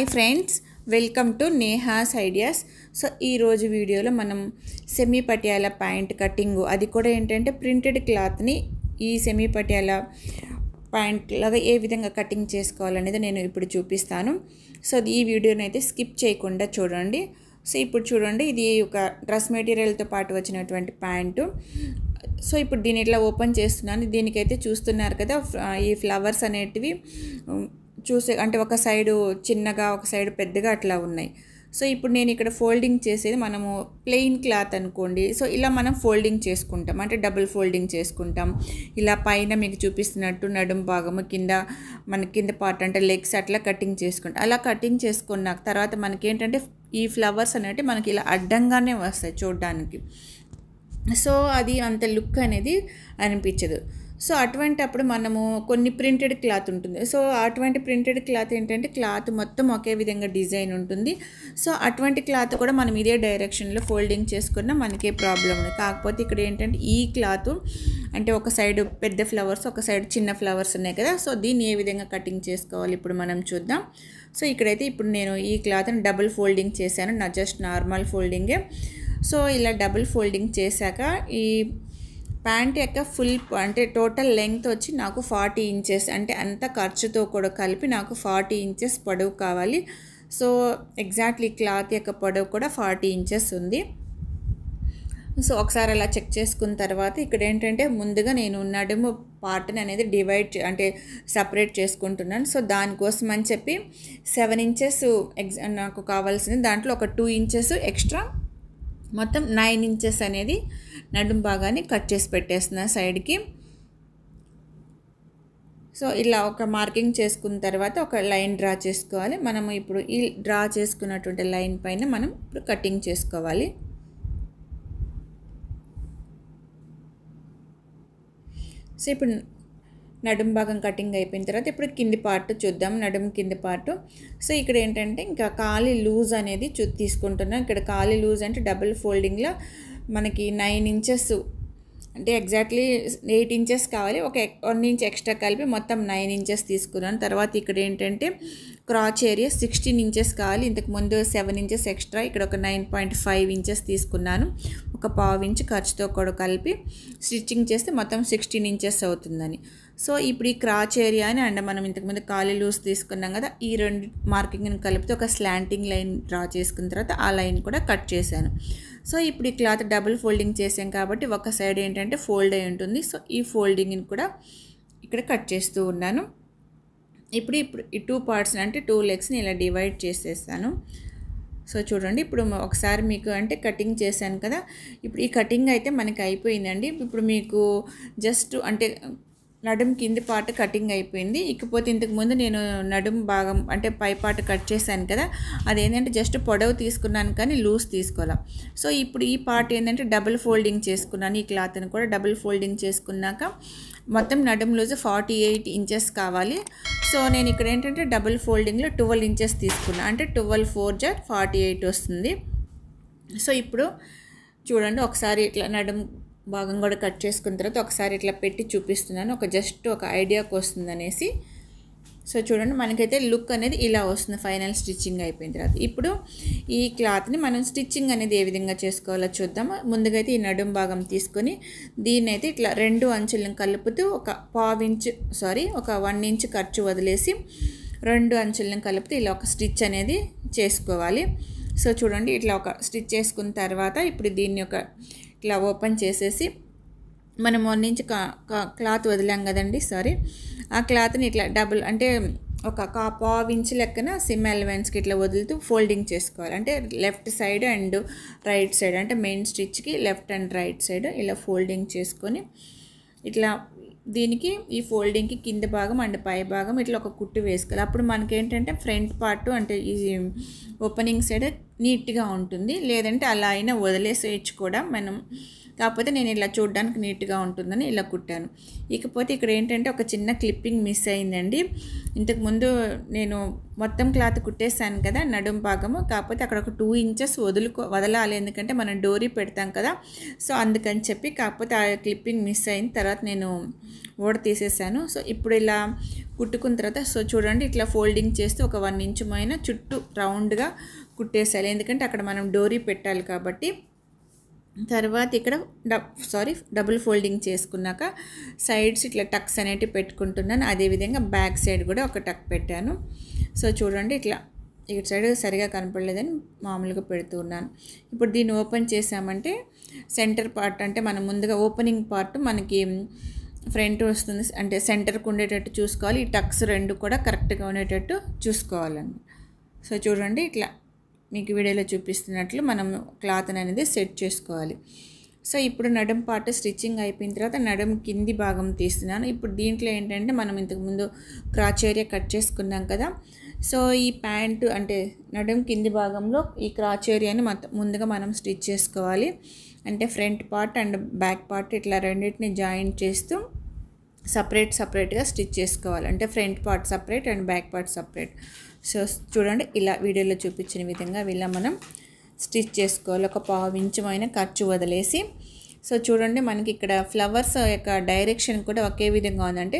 hi friends welcome to Neha's ideas so ఈరోజు వీడియోలో మనం సెమీ పట్యాల ప్యాంట్ కటింగ్ అది కూడా ఏంటంటే ప్రింటెడ్ క్లాత్ని ఈ సెమీ పట్యాల ప్యాంట్ లాగా ఏ విధంగా కటింగ్ చేసుకోవాలనేది నేను ఇప్పుడు చూపిస్తాను సో ఈ వీడియోని అయితే స్కిప్ చేయకుండా చూడండి సో ఇప్పుడు చూడండి ఇది ఒక డ్రెస్ మెటీరియల్తో పాటు వచ్చినటువంటి ప్యాంటు సో ఇప్పుడు దీని ఇట్లా ఓపెన్ చేస్తున్నాను దీనికైతే చూస్తున్నారు కదా ఈ ఫ్లవర్స్ అనేటివి చూసే అంటే ఒక సైడు చిన్నగా ఒక సైడ్ పెద్దగా అట్లా ఉన్నాయి సో ఇప్పుడు నేను ఇక్కడ ఫోల్డింగ్ చేసేది మనము ప్లెయిన్ క్లాత్ అనుకోండి సో ఇలా మనం ఫోల్డింగ్ చేసుకుంటాం అంటే డబుల్ ఫోల్డింగ్ చేసుకుంటాం ఇలా పైన మీకు చూపిస్తున్నట్టు నడుం భాగము కింద మన కింద పార్ట్ అంటే లెగ్స్ అట్లా కటింగ్ చేసుకుంటాం అలా కటింగ్ చేసుకున్నాక తర్వాత మనకి ఏంటంటే ఈ ఫ్లవర్స్ అనేవి మనకి ఇలా అడ్డంగానే వస్తాయి చూడడానికి సో అది అంత లుక్ అనేది అనిపించదు సో అటువంటి అప్పుడు మనము కొన్ని ప్రింటెడ్ క్లాత్ ఉంటుంది సో అటువంటి ప్రింటెడ్ క్లాత్ ఏంటంటే క్లాత్ మొత్తం ఒకే విధంగా డిజైన్ ఉంటుంది సో అటువంటి క్లాత్ కూడా మనం ఇదే డైరెక్షన్లో ఫోల్డింగ్ చేసుకున్న మనకే ప్రాబ్లం ఉంది కాకపోతే ఇక్కడ ఏంటంటే ఈ క్లాత్ అంటే ఒక సైడ్ పెద్ద ఫ్లవర్స్ ఒక సైడ్ చిన్న ఫ్లవర్స్ ఉన్నాయి కదా సో దీన్ని ఏ విధంగా కటింగ్ చేసుకోవాలి ఇప్పుడు మనం చూద్దాం సో ఇక్కడైతే ఇప్పుడు నేను ఈ క్లాత్ని డబుల్ ఫోల్డింగ్ చేశాను నా జస్ట్ నార్మల్ ఫోల్డింగే సో ఇలా డబుల్ ఫోల్డింగ్ చేశాక ఈ ప్యాంట్ యొక్క ఫుల్ అంటే టోటల్ లెంగ్త్ వచ్చి నాకు ఫార్టీ ఇంచెస్ అంటే అంత ఖర్చుతో కూడా కలిపి నాకు ఫార్టీ ఇంచెస్ పొడవు కావాలి సో ఎగ్జాక్ట్లీ క్లాత్ యొక్క పొడవు కూడా ఫార్టీ ఇంచెస్ ఉంది సో ఒకసారి అలా చెక్ చేసుకున్న తర్వాత ఇక్కడ ఏంటంటే ముందుగా నేను నడుము పార్ట్ని అనేది డివైడ్ అంటే సపరేట్ చేసుకుంటున్నాను సో దానికోసం అని చెప్పి సెవెన్ ఇంచెస్ ఎగ్జా నాకు కావాల్సింది దాంట్లో ఒక టూ ఇంచెస్ ఎక్స్ట్రా మొత్తం నైన్ ఇంచెస్ అనేది నడుం భాగాన్ని కట్ చేసి పెట్టేస్తున్నా సైడ్కి సో ఇలా ఒక మార్కింగ్ చేసుకున్న తర్వాత ఒక లైన్ డ్రా చేసుకోవాలి మనం ఇప్పుడు ఈ డ్రా చేసుకున్నటువంటి లైన్ పైన మనం ఇప్పుడు కటింగ్ చేసుకోవాలి సో ఇప్పుడు నడుం భాగం కటింగ్ అయిపోయిన తర్వాత ఇప్పుడు కింది పార్ట్ చూద్దాం నడుం కింది పార్ట్ సో ఇక్కడ ఏంటంటే ఇంకా కాలి లూజ్ అనేది చూ తీసుకుంటున్నాం ఇక్కడ కాలి లూజ్ అంటే డబుల్ ఫోల్డింగ్లో మనకి నైన్ ఇంచెస్ అంటే ఎగ్జాక్ట్లీ ఎయిట్ ఇంచెస్ కావాలి ఒక వన్ ఇంచ్ ఎక్స్ట్రా కలిపి మొత్తం నైన్ ఇంచెస్ తీసుకున్నాను తర్వాత ఇక్కడ ఏంటంటే క్రాచ్ ఏరియా సిక్స్టీన్ ఇంచెస్ కావాలి ఇంతకు ముందు సెవెన్ ఇంచెస్ ఎక్స్ట్రా ఇక్కడ ఒక నైన్ పాయింట్ ఫైవ్ ఇంచెస్ తీసుకున్నాను ఒక పావు ఇంచ్ ఖర్చుతో కూడా కలిపి స్టిచ్చింగ్ చేస్తే మొత్తం సిక్స్టీన్ ఇంచెస్ అవుతుందని సో ఇప్పుడు ఈ క్రాచ్ ఏరియాని అండ్ మనం ఇంతకుముందు ఖాళీ లూస్ తీసుకున్నాం కదా ఈ రెండు మార్కింగ్ని కలిపితే ఒక స్లాంటింగ్ లైన్ డ్రా చేసుకున్న తర్వాత ఆ లైన్ కూడా కట్ చేశాను సో ఇప్పుడు ఈ క్లాత్ డబుల్ ఫోల్డింగ్ చేసాం కాబట్టి ఒక సైడ్ ఏంటంటే ఫోల్డ్ అయి ఉంటుంది సో ఈ ఫోల్డింగ్ని కూడా ఇక్కడ కట్ చేస్తూ ఉన్నాను ఇప్పుడు ఇప్పుడు ఈ టూ పార్ట్స్ని అంటే టూ లెగ్స్ని ఇలా డివైడ్ చేసేస్తాను సో చూడండి ఇప్పుడు ఒకసారి మీకు అంటే కటింగ్ చేశాను కదా ఇప్పుడు ఈ కటింగ్ అయితే మనకి అయిపోయిందండి ఇప్పుడు మీకు జస్ట్ అంటే నడుం కింది పార్ట్ కటింగ్ అయిపోయింది ఇకపోతే ఇంతకుముందు నేను నడుం భాగం అంటే పై పార్ట్ కట్ చేశాను కదా అది ఏంటంటే జస్ట్ పొడవు తీసుకున్నాను కానీ లూజ్ తీసుకోవాలి సో ఇప్పుడు ఈ పార్ట్ ఏంటంటే డబుల్ ఫోల్డింగ్ చేసుకున్నాను ఈ క్లాత్ని కూడా డబుల్ ఫోల్డింగ్ చేసుకున్నాక మొత్తం నడుం లూజ్ ఫార్టీ ఎయిట్ ఇంచెస్ కావాలి సో నేను ఇక్కడ ఏంటంటే డబుల్ ఫోల్డింగ్లో ట్వెల్వ్ ఇంచెస్ తీసుకున్నాను అంటే ట్వెల్వ్ ఫోర్ జార్ ఫార్టీ ఎయిట్ వస్తుంది సో ఇప్పుడు చూడండి ఒకసారి ఇట్లా నడుం భాగం కూడా కట్ చేసుకున్న తర్వాత ఒకసారి ఇట్లా పెట్టి చూపిస్తున్నాను ఒక జస్ట్ ఒక ఐడియాకి వస్తుంది అనేసి సో చూడండి మనకైతే లుక్ అనేది ఇలా వస్తుంది ఫైనల్ స్టిచ్చింగ్ అయిపోయిన తర్వాత ఇప్పుడు ఈ క్లాత్ని మనం స్టిచ్చింగ్ అనేది ఏ విధంగా చేసుకోవాలో చూద్దాము ముందుగా అయితే ఈ నడుం భాగం తీసుకొని దీన్ని అయితే ఇట్లా రెండు అంచులను కలుపుతూ ఒక పావు ఇంచ్ సారీ ఒక వన్ ఇంచ్ ఖర్చు వదిలేసి రెండు అంచులను కలుపుతూ ఇలా ఒక స్టిచ్ అనేది చేసుకోవాలి సో చూడండి ఇట్లా ఒక స్టిచ్ చేసుకున్న తర్వాత ఇప్పుడు దీన్ని ఒక ఇట్లా ఓపెన్ చేసేసి మనం నుంచి క్లాత్ వదిలాం కదండి సారీ ఆ క్లాత్ని ఇట్లా డబుల్ అంటే ఒక పావు లెక్కన సిమ్ ఎలవెన్స్కి ఇట్లా వదులుతూ ఫోల్డింగ్ చేసుకోవాలి అంటే left side and right side అంటే మెయిన్ స్టిచ్కి లెఫ్ట్ అండ్ రైట్ సైడ్ ఇలా ఫోల్డింగ్ చేసుకొని ఇట్లా దీనికి ఈ ఫోల్డింగ్కి కింద భాగం అండ్ పై భాగం ఇట్లా ఒక కుట్టు వేసుకోవాలి అప్పుడు మనకేంటంటే ఫ్రంట్ పార్ట్ అంటే ఈ ఓపెనింగ్ సైడ్ నీట్గా ఉంటుంది లేదంటే అలా అయినా వదిలేసేయచ్చు కూడా మనం కాకపోతే నేను ఇలా చూడడానికి నీట్గా ఉంటుందని ఇలా కుట్టాను ఇకపోతే ఇక్కడ ఏంటంటే ఒక చిన్న క్లిప్పింగ్ మిస్ అయిందండి ఇంతకుముందు నేను మొత్తం క్లాత్ కుట్టేశాను కదా నడుం భాగము కాకపోతే అక్కడ ఒక టూ ఇంచెస్ వదులుకో వదలాలి ఎందుకంటే మనం డోరీ పెడతాం కదా సో అందుకని చెప్పి కాకపోతే ఆ క్లిప్పింగ్ మిస్ అయిన తర్వాత నేను ఓడ తీసేసాను సో ఇప్పుడు ఇలా కుట్టుకున్న తర్వాత సో చూడండి ఇట్లా ఫోల్డింగ్ చేస్తూ ఒక వన్ ఇంచు చుట్టూ రౌండ్గా కుట్టేసాలి ఎందుకంటే అక్కడ మనం డోరీ పెట్టాలి కాబట్టి తర్వాత ఇక్కడ డబ్ సారీ డబుల్ ఫోల్డింగ్ చేసుకున్నాక సైడ్స్ ఇట్లా టక్స్ అనేటివి పెట్టుకుంటున్నాను అదేవిధంగా బ్యాక్ సైడ్ కూడా ఒక టక్ పెట్టాను సో చూడండి ఇట్లా ఇటు సైడ్ సరిగా కనపడలేదని మామూలుగా పెడుతున్నాను ఇప్పుడు దీన్ని ఓపెన్ చేసామంటే సెంటర్ పార్ట్ అంటే మనం ముందుగా ఓపెనింగ్ పార్ట్ మనకి ఫ్రంట్ వస్తుంది అంటే సెంటర్కి ఉండేటట్టు చూసుకోవాలి ఈ టక్స్ రెండు కూడా కరెక్ట్గా ఉండేటట్టు చూసుకోవాలండి సో చూడండి ఇట్లా మీకు వీడియోలో చూపిస్తున్నట్లు మనం క్లాత్ అనేది సెట్ చేసుకోవాలి సో ఇప్పుడు నడుం పార్ట్ స్టిచ్చింగ్ అయిపోయిన తర్వాత నడుం కింది భాగం తీస్తున్నాను ఇప్పుడు దీంట్లో ఏంటంటే మనం ఇంతకుముందు క్రాచ్ ఏరియా కట్ చేసుకున్నాం కదా సో ఈ ప్యాంటు అంటే నడుం కింది భాగంలో ఈ క్రాచ్ ఏరియాని ముందుగా మనం స్టిచ్ చేసుకోవాలి అంటే front part and back part ఇట్లా రెండింటిని జాయింట్ చేస్తూ సపరేట్ సపరేట్గా స్టిచ్ చేసుకోవాలి అంటే front part separate and back part separate so చూడండి ఇలా వీడియోలో చూపించిన విధంగా వీళ్ళ మనం స్టిచ్ చేసుకోవాలి ఒక పావు ఇంచుమైన ఖర్చు వదిలేసి సో చూడండి మనకి ఇక్కడ ఫ్లవర్స్ యొక్క డైరెక్షన్ కూడా ఒకే విధంగా ఉందంటే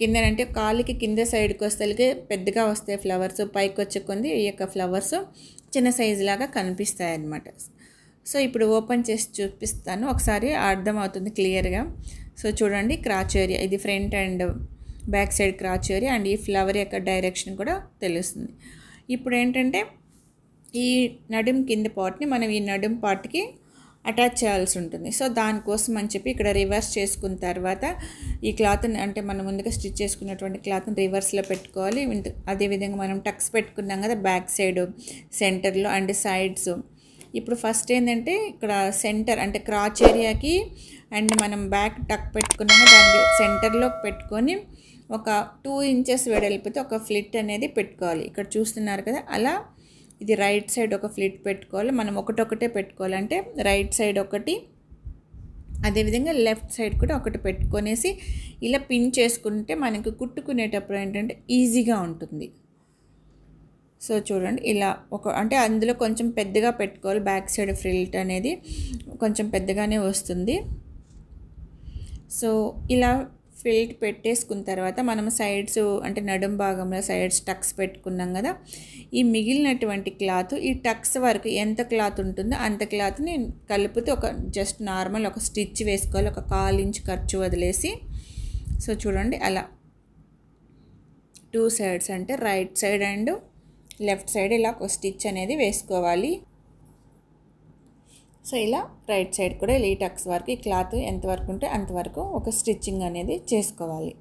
కిందనంటే కాలికి కింద సైడ్కి వస్తే పెద్దగా వస్తాయి ఫ్లవర్స్ పైకి వచ్చే కొంది ఈ యొక్క ఫ్లవర్స్ చిన్న సైజు లాగా కనిపిస్తాయి అన్నమాట సో ఇప్పుడు ఓపెన్ చేసి చూపిస్తాను ఒకసారి అర్థమవుతుంది క్లియర్గా సో చూడండి క్రాచ్ ఏరియా ఇది front and back side crotch area and ఈ ఫ్లవర్ యొక్క డైరెక్షన్ కూడా తెలుస్తుంది ఇప్పుడు ఏంటంటే ఈ నడుం కింద పార్ట్ని మనం ఈ నడుం పార్ట్కి అటాచ్ చేయాల్సి ఉంటుంది సో దానికోసం అని చెప్పి ఇక్కడ రివర్స్ చేసుకున్న తర్వాత ఈ క్లాత్ని అంటే మనం ముందుగా స్టిచ్ చేసుకున్నటువంటి క్లాత్ని రివర్స్లో పెట్టుకోవాలి అదేవిధంగా మనం టక్స్ పెట్టుకున్నాం కదా బ్యాక్ సైడ్ సెంటర్లో అండ్ సైడ్స్ ఇప్పుడు ఫస్ట్ ఏంటంటే ఇక్కడ సెంటర్ అంటే క్రాచ్ ఏరియాకి అండ్ మనం బ్యాక్ టక్ పెట్టుకున్నాము దాన్ని సెంటర్లో పెట్టుకొని ఒక టూ ఇంచెస్ వెడల్పితే ఒక ఫ్లిట్ అనేది పెట్టుకోవాలి ఇక్కడ చూస్తున్నారు కదా అలా ఇది రైట్ సైడ్ ఒక ఫ్లిట్ పెట్టుకోవాలి మనం ఒకటొకటే పెట్టుకోవాలంటే రైట్ సైడ్ ఒకటి అదేవిధంగా లెఫ్ట్ సైడ్ కూడా ఒకటి పెట్టుకొనేసి ఇలా పిన్ చేసుకుంటే మనకు కుట్టుకునేటప్పుడు ఏంటంటే ఈజీగా ఉంటుంది సో చూడండి ఇలా ఒక అంటే అందులో కొంచెం పెద్దగా పెట్టుకోవాలి బ్యాక్ సైడ్ ఫ్రిల్ట్ అనేది కొంచెం పెద్దగానే వస్తుంది సో ఇలా ఫిల్ట్ పెట్టేసుకున్న తర్వాత మనం సైడ్స్ అంటే నడుం భాగంలో సైడ్స్ టక్స్ పెట్టుకున్నాం కదా ఈ మిగిలినటువంటి క్లాత్ ఈ టక్స్ వరకు ఎంత క్లాత్ ఉంటుందో అంత క్లాత్ని కలుపుతూ ఒక జస్ట్ నార్మల్ ఒక స్టిచ్ వేసుకోవాలి ఒక కాల్ ఇంచ్ ఖర్చు వదిలేసి సో చూడండి అలా టూ సైడ్స్ అంటే right side and left side ఇలా ఒక స్టిచ్ అనేది వేసుకోవాలి సో ఇలా రైట్ సైడ్ కూడా ఇలా టక్స్ వరకు ఈ క్లాత్ ఎంతవరకు ఉంటే అంతవరకు ఒక స్టిచ్చింగ్ అనేది చేసుకోవాలి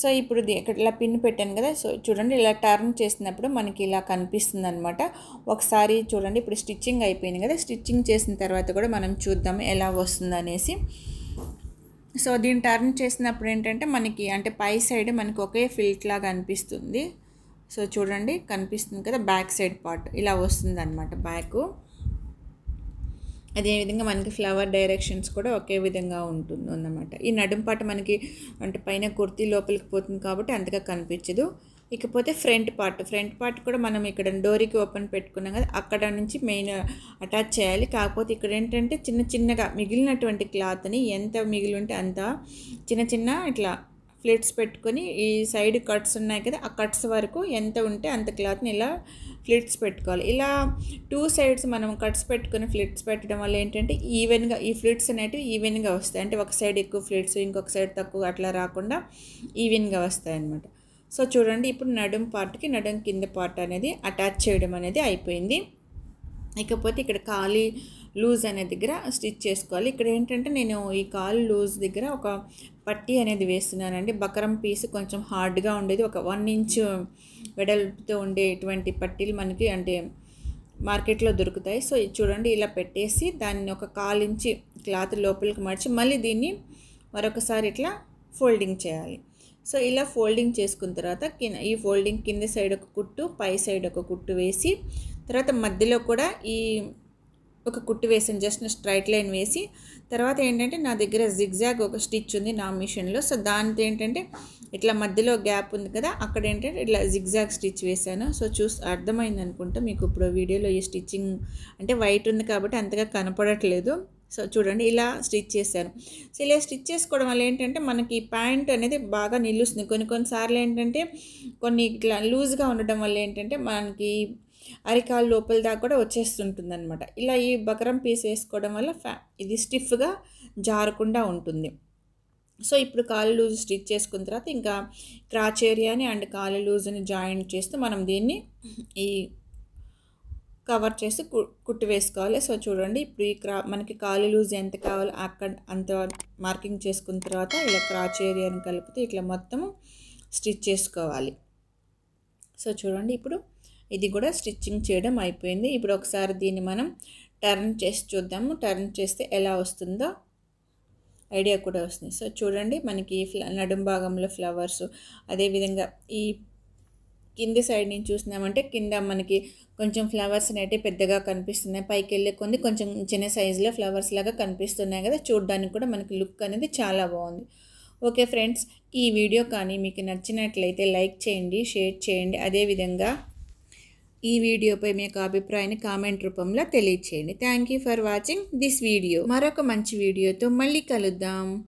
సో ఇప్పుడు ఇక్కడ ఇలా పిన్ పెట్టాను కదా సో చూడండి ఇలా టర్న్ చేసినప్పుడు మనకి ఇలా కనిపిస్తుంది అనమాట ఒకసారి చూడండి ఇప్పుడు స్టిచ్చింగ్ అయిపోయింది కదా స్టిచ్చింగ్ చేసిన తర్వాత కూడా మనం చూద్దాం ఎలా వస్తుందనేసి సో దీన్ని టర్న్ చేసినప్పుడు ఏంటంటే మనకి అంటే పై సైడ్ మనకి ఒకే ఫిల్ట్ లాగా అనిపిస్తుంది సో చూడండి కనిపిస్తుంది కదా బ్యాక్ సైడ్ పార్ట్ ఇలా వస్తుంది అనమాట బ్యాక్ అదేవిధంగా మనకి ఫ్లవర్ డైరెక్షన్స్ కూడా ఒకే విధంగా ఉంటుంది అన్నమాట ఈ నడుంపాట మనకి అంటే పైన కుర్తి లోపలికి పోతుంది కాబట్టి అంతగా కనిపించదు ఇకపోతే ఫ్రంట్ పార్ట్ ఫ్రంట్ పార్ట్ కూడా మనం ఇక్కడ డోరీకి ఓపెన్ పెట్టుకున్నాం కదా అక్కడ నుంచి మెయిన్ అటాచ్ చేయాలి కాకపోతే ఇక్కడ ఏంటంటే చిన్న చిన్నగా మిగిలినటువంటి క్లాత్ని ఎంత మిగిలి ఉంటే అంత చిన్న చిన్న ఇట్లా ప్లేట్స్ పెట్టుకొని ఈ సైడ్ కట్స్ ఉన్నాయి కదా ఆ కట్స్ వరకు ఎంత ఉంటే అంత క్లాత్ని ఇలా ఫ్లిట్స్ పెట్టుకోవాలి ఇలా టూ సైడ్స్ మనం కట్స్ పెట్టుకుని ఫ్లిట్స్ పెట్టడం వల్ల ఏంటంటే ఈవెన్గా ఈ ఫ్లిట్స్ అనేవి ఈవెన్గా వస్తాయి అంటే ఒక సైడ్ ఎక్కువ ఫ్లిట్స్ ఇంకొక సైడ్ తక్కువ అట్లా రాకుండా ఈవెన్గా వస్తాయి అన్నమాట సో చూడండి ఇప్పుడు నడుం పార్ట్కి నడుం కింద పార్ట్ అనేది అటాచ్ చేయడం అనేది అయిపోయింది ఇకపోతే ఇక్కడ ఖాళీ లూజ్ అనే దగ్గర స్టిచ్ చేసుకోవాలి ఇక్కడ ఏంటంటే నేను ఈ కాలు లూజ్ దగ్గర ఒక పట్టీ అనేది వేస్తున్నానండి బకరం పీస్ కొంచెం హార్డ్గా ఉండేది ఒక వన్ ఇంచ్ వెడల్పుతో ఉండేటువంటి పట్టీలు మనకి అంటే మార్కెట్లో దొరుకుతాయి సో ఇది చూడండి ఇలా పెట్టేసి దాన్ని ఒక కాలించి క్లాత్ లోపలికి మార్చి మళ్ళీ దీన్ని మరొకసారి ఇట్లా ఫోల్డింగ్ చేయాలి సో ఇలా ఫోల్డింగ్ చేసుకున్న తర్వాత కింద ఈ ఫోల్డింగ్ కింద సైడ్ ఒక కుట్టు పై సైడ్ ఒక కుట్టు వేసి తర్వాత మధ్యలో కూడా ఈ ఒక కుట్టు వేసాను జస్ట్ స్ట్రైట్ లైన్ వేసి తర్వాత ఏంటంటే నా దగ్గర జిగ్జాగ్ ఒక స్టిచ్ ఉంది నా మిషన్లో సో దానితో ఏంటంటే ఇట్లా మధ్యలో గ్యాప్ ఉంది కదా అక్కడ ఏంటంటే ఇట్లా జిగ్జాగ్ స్టిచ్ వేసాను సో చూసి అర్థమైంది అనుకుంటా మీకు ఇప్పుడు వీడియోలో ఈ స్టిచ్చింగ్ అంటే వైట్ ఉంది కాబట్టి అంతగా కనపడట్లేదు సో చూడండి ఇలా స్టిచ్ చేశాను సో ఇలా స్టిచ్ చేసుకోవడం వల్ల ఏంటంటే మనకి ప్యాంట్ అనేది బాగా నిలుస్తుంది కొన్ని కొన్నిసార్లు ఏంటంటే కొన్ని ఇట్లా లూజ్గా ఉండడం వల్ల ఏంటంటే మనకి అరికాలు లోపల దాకా కూడా వచ్చేస్తుంటుంది అనమాట ఇలా ఈ బకరం పీస్ వేసుకోవడం వల్ల ఫ్యా ఇది స్టిఫ్గా జారకుండా ఉంటుంది సో ఇప్పుడు కాలు లూజ్ స్టిచ్ చేసుకున్న తర్వాత ఇంకా క్రాచ్ ఏరియాని అండ్ కాలు లూజ్ని జాయింట్ చేస్తూ మనం దీన్ని ఈ కవర్ చేసి కుట్టు వేసుకోవాలి సో చూడండి ఇప్పుడు ఈ క్రా మనకి కాలు లూజ్ ఎంత కావాలో అక్కడ అంత మార్కింగ్ చేసుకున్న తర్వాత ఇలా క్రాచ్ ఏరియాని కలిపితే ఇట్లా మొత్తము స్టిచ్ చేసుకోవాలి సో చూడండి ఇప్పుడు ఇది కూడా స్టిచ్చింగ్ చేయడం అయిపోయింది ఇప్పుడు ఒకసారి దీన్ని మనం టర్న్ చేసి చూద్దాము టర్న్ చేస్తే ఎలా వస్తుందో ఐడియా కూడా వస్తుంది సో చూడండి మనకి నడుం భాగంలో ఫ్లవర్స్ అదేవిధంగా ఈ కింది సైడ్ నుంచి చూసినామంటే కింద మనకి కొంచెం ఫ్లవర్స్ అనేవి పెద్దగా కనిపిస్తున్నాయి పైకి వెళ్ళే కొన్ని కొంచెం చిన్న సైజులో ఫ్లవర్స్ లాగా కనిపిస్తున్నాయి కదా చూడడానికి కూడా మనకి లుక్ అనేది చాలా బాగుంది ఓకే ఫ్రెండ్స్ ఈ వీడియో కానీ మీకు నచ్చినట్లయితే లైక్ చేయండి షేర్ చేయండి అదేవిధంగా ఈ వీడియోపై మీ యొక్క అభిప్రాయాన్ని కామెంట్ రూపంలో తెలియచేయండి thank you for watching this video మరొక మంచి వీడియోతో మళ్ళీ కలుద్దాం